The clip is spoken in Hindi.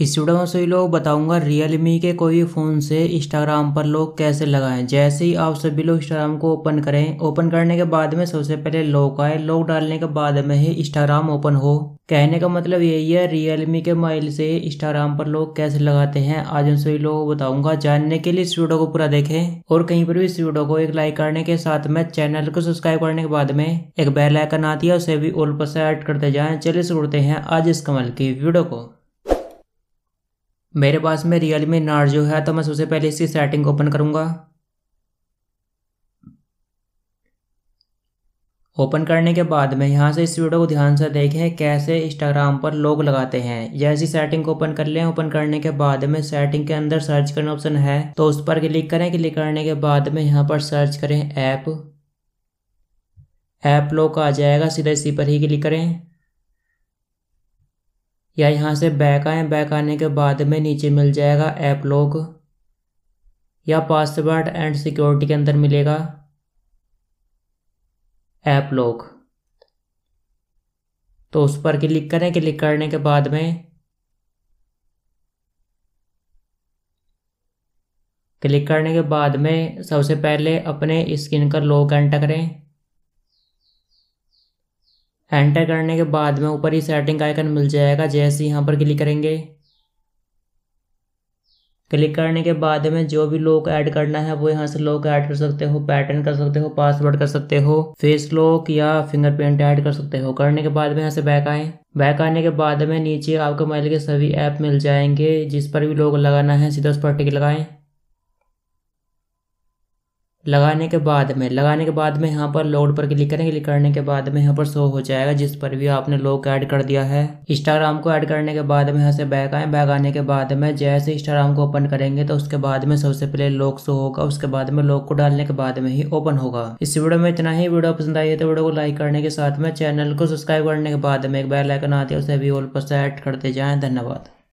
इस वीडियो में सभी लोग बताऊंगा रियलमी के कोई भी फ़ोन से इंस्टाग्राम पर लोग कैसे लगाएं जैसे ही आप सभी लोग इंस्टाग्राम को ओपन करें ओपन करने के बाद में सबसे पहले लॉक आए लॉक डालने के बाद में ही इंस्टाग्राम ओपन हो कहने का मतलब यही है रियलमी के मोबाइल से इंस्टाग्राम पर लोग कैसे लगाते हैं आज हम सभी लोगों को बताऊंगा जानने के लिए इस वीडियो को पूरा देखें और कहीं पर भी इस वीडियो को एक लाइक करने के साथ में चैनल को सब्सक्राइब करने के बाद में एक बेल आइकन आती है उसे भी ऑल पर से ऐड करते जाएं चलिए शुरू करते हैं आज इस कमल की वीडियो को मेरे पास में रियल मी नार्जो है तो मैं सबसे पहले इसकी सेटिंग ओपन करूँगा ओपन करने के बाद में यहाँ से इस वीडियो को ध्यान से देखें कैसे इंस्टाग्राम पर लोग लगाते हैं या इसी सेटिंग को ओपन कर लें ओपन करने के बाद में सेटिंग के अंदर सर्च करना ऑप्शन है तो उस पर क्लिक करें क्लिक करने के बाद में यहाँ पर सर्च करें ऐप ऐप लोग आ जाएगा सीधा इसी पर ही क्लिक करें या यहाँ से बैक आएँ बैक आने के बाद में नीचे मिल जाएगा ऐप लॉक या पासवर्ड एंड सिक्योरिटी के अंदर मिलेगा ऐप लॉक तो उस पर क्लिक करें क्लिक करने के बाद में क्लिक करने के बाद में सबसे पहले अपने स्क्रीन का लॉक एंटर करें एंटर करने के बाद में ऊपर ही सेटिंग आइकन मिल जाएगा जैसे यहाँ पर क्लिक करेंगे क्लिक करने के बाद में जो भी लॉक ऐड करना है वो यहाँ से लॉक ऐड कर सकते हो पैटर्न कर सकते हो पासवर्ड कर सकते हो फेस लॉक या फिंगरप्रिंट ऐड कर सकते हो करने के बाद में यहाँ से बैक आए बैक आने के बाद में नीचे आपको मोबाइल के सभी ऐप मिल जाएंगे जिस पर भी लॉक लगाना है सीधा उस पर टिक लगाएं लगाने के बाद में लगाने के बाद में यहाँ पर लोड पर क्लिक करें क्लिक करने के बाद में यहाँ पर शो हो जाएगा जिस पर भी आपने लोग ऐड कर दिया है इंस्टाग्राम को ऐड करने के बाद में यहाँ से बैग आए बैग आने के बाद में जैसे इंस्टाग्राम को ओपन करेंगे तो उसके बाद में सबसे पहले लोग शो होगा उसके बाद में लोग को डालने के बाद में ही ओपन होगा इस वीडियो में इतना ही वीडियो पसंद आई है तो वीडियो को लाइक करने के साथ में चैनल को सब्सक्राइब करने के बाद में एक बेल आती है उसे भी ऑल पर सेट करते जाए धन्यवाद